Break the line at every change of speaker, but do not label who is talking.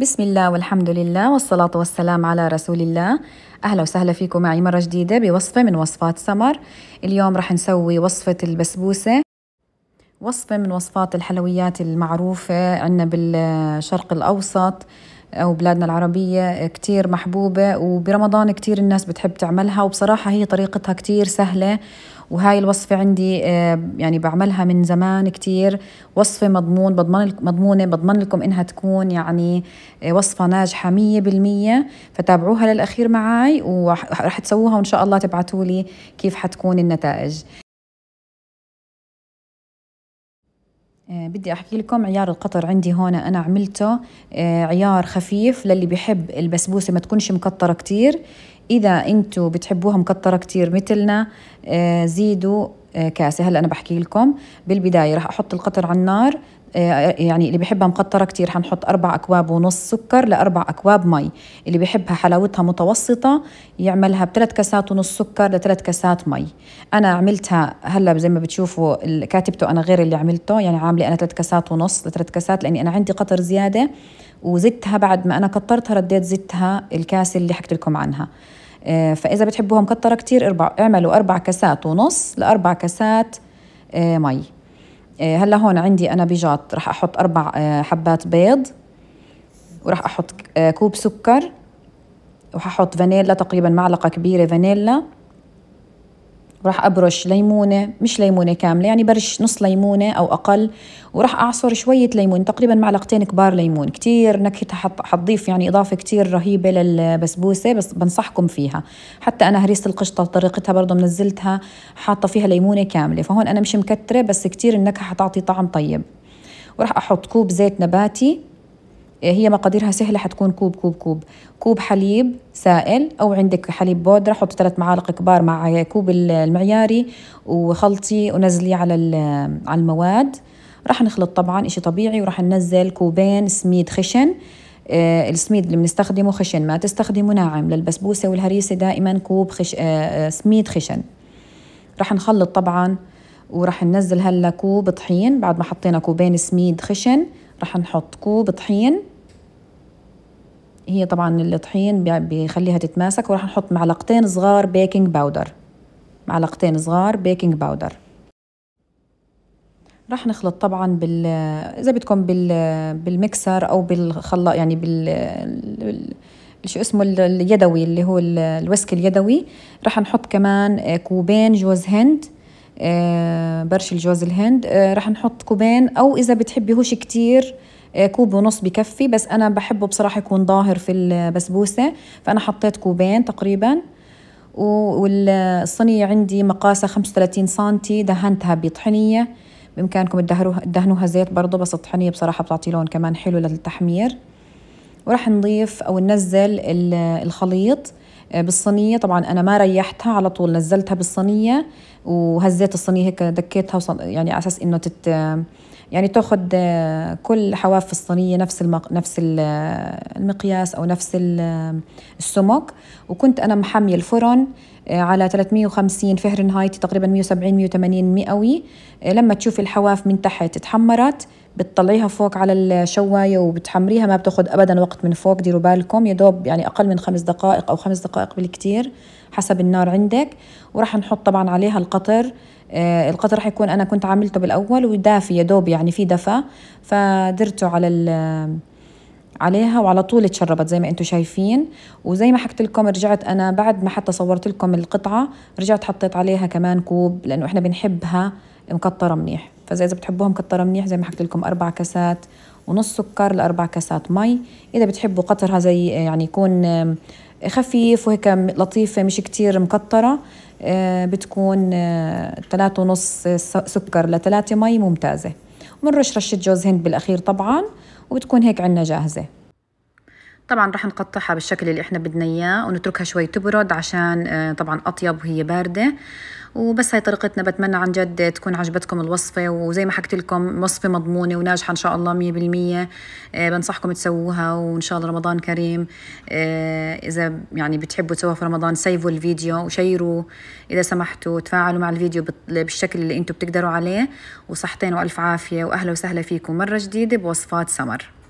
بسم الله والحمد لله والصلاة والسلام على رسول الله أهلا وسهلا فيكم معي مرة جديدة بوصفة من وصفات سمر اليوم رح نسوي وصفة البسبوسة وصفة من وصفات الحلويات المعروفة عندنا بالشرق الأوسط أو بلادنا العربية كتير محبوبة وبرمضان كتير الناس بتحب تعملها وبصراحة هي طريقتها كتير سهلة وهاي الوصفة عندي آه، يعني بعملها من زمان كتير وصفة مضمون بضمن مضمونة بضمن لكم إنها تكون يعني آه، وصفة ناجحة مية بالمية فتابعوها للأخير معاي ورح تسووها وإن شاء الله تبعتوا لي كيف حتكون النتائج آه، بدي احكي لكم عيار القطر عندي هون انا عملته عيار خفيف للي بيحب البسبوسه ما تكونش مكتره كتير إذا أنتوا بتحبوها مكترة كتير مثلنا آه، زيدوا آه، كاسة هلا أنا بحكي لكم بالبداية رح أحط القطر على النار آه، يعني اللي بحبها مقطرة كتير حنحط أربع أكواب ونص سكر لأربع أكواب مي اللي بحبها حلاوتها متوسطة يعملها بثلاث كاسات ونص سكر لثلاث كاسات مي أنا عملتها هلا زي ما بتشوفوا كاتبته أنا غير اللي عملته يعني عاملة أنا ثلاث كاسات ونص لثلاث كاسات لأني أنا عندي قطر زيادة وزدتها بعد ما انا كترتها رديت زدتها الكاسه اللي حكيت لكم عنها آه، فاذا بتحبوها مكتره كتير اعملوا اربع كاسات ونص لاربع كاسات آه، مي آه، هلا هون عندي انا بيجات راح احط اربع حبات بيض وراح احط كوب سكر وححط فانيلا تقريبا معلقه كبيره فانيلا راح أبرش ليمونة مش ليمونة كاملة يعني برش نص ليمونة أو أقل وراح أعصر شوية ليمون تقريبا معلقتين كبار ليمون كتير نكهتها حتضيف يعني إضافة كتير رهيبة للبسبوسة بس بنصحكم فيها حتى أنا هريسة القشطة طريقتها برضه منزلتها حاطة فيها ليمونة كاملة فهون أنا مش مكترة بس كتير النكهة حتعطي طعم طيب وراح أحط كوب زيت نباتي إيه، هي مقاديرها سهلة حتكون كوب كوب كوب كوب حليب سائل أو عندك حليب بودرة حطي ثلاث معالق كبار مع كوب المعياري وخلطي ونزلي على على المواد راح نخلط طبعا إشي طبيعي وراح ننزل كوبين سميد خشن آه السميد اللي بنستخدمه خشن ما تستخدمه ناعم للبسبوسة والهريسة دائما كوب خش... آه سميد خشن راح نخلط طبعا وراح ننزل هلا كوب طحين بعد ما حطينا كوبين سميد خشن راح نحط كوب طحين هي طبعا الطحين بيخليها تتماسك وراح نحط معلقتين صغار بيكنج باودر معلقتين صغار بيكنج باودر راح نخلط طبعا بال اذا بدكم بال بالمكسر او بالخلاط يعني بال شو اسمه اليدوي اللي هو الوسك اليدوي راح نحط كمان كوبين جوز هند آه، برش الجوز الهند آه، راح نحط كوبين او اذا بتحبي هوش كتير آه، كوب ونص بكفي بس انا بحبه بصراحه يكون ظاهر في البسبوسه فانا حطيت كوبين تقريبا والصينية عندي مقاسها 35 سنتي دهنتها بطحنية بإمكانكم تدهنوها زيت برضه بس الطحنية بصراحة بتعطي لون كمان حلو للتحمير وراح نضيف أو ننزل الخليط آه، بالصينية طبعا أنا ما ريحتها على طول نزلتها بالصينية وهزيت الصينية هيك دكيتها يعني على أساس إنه تت يعني تاخذ آه، كل حواف الصينيه نفس المق... نفس آه، المقياس او نفس آه، السمك وكنت انا محميه الفرن على 350 فهرنهايت تقريبا 170 180 مئوي لما تشوفي الحواف من تحت تحمرت بتطلعيها فوق على الشوايه وبتحمريها ما بتاخذ ابدا وقت من فوق ديروا بالكم يا دوب يعني اقل من خمس دقائق او خمس دقائق بالكتير حسب النار عندك وراح نحط طبعا عليها القطر آه القطر راح يكون انا كنت عاملته بالاول ودافي يا دوب يعني في دفى فدرته على عليها وعلى طول تشربت زي ما انتم شايفين وزي ما حكت لكم رجعت انا بعد ما حتى صورت لكم القطعه رجعت حطيت عليها كمان كوب لانه احنا بنحبها مقطره منيح فاذا بتحبوهم كتر منيح زي ما حكيت لكم اربع كاسات ونص سكر لاربع كاسات مي اذا بتحبوا قطرها زي يعني يكون آه، خفيف وهيك لطيفه مش كتير مكتره آه، بتكون ثلاثة آه، ونص سكر لثلاثة مي ممتازة وبنرش رشة جوز هند بالأخير طبعا وبتكون هيك عنا جاهزة طبعا رح نقطعها بالشكل اللي احنا بدنا اياه ونتركها شوي تبرد عشان طبعا اطيب وهي بارده وبس هاي طريقتنا بتمنى عن جد تكون عجبتكم الوصفة وزي ما حكيت لكم وصفة مضمونة وناجحة إن شاء الله 100% آه، بنصحكم تسووها وإن شاء الله رمضان كريم آه، إذا يعني بتحبوا تسووها في رمضان سيفوا الفيديو وشيروا إذا سمحتوا تفاعلوا مع الفيديو بالشكل اللي أنتم بتقدروا عليه وصحتين وألف عافية وأهلا وسهلا فيكم مرة جديدة بوصفات سمر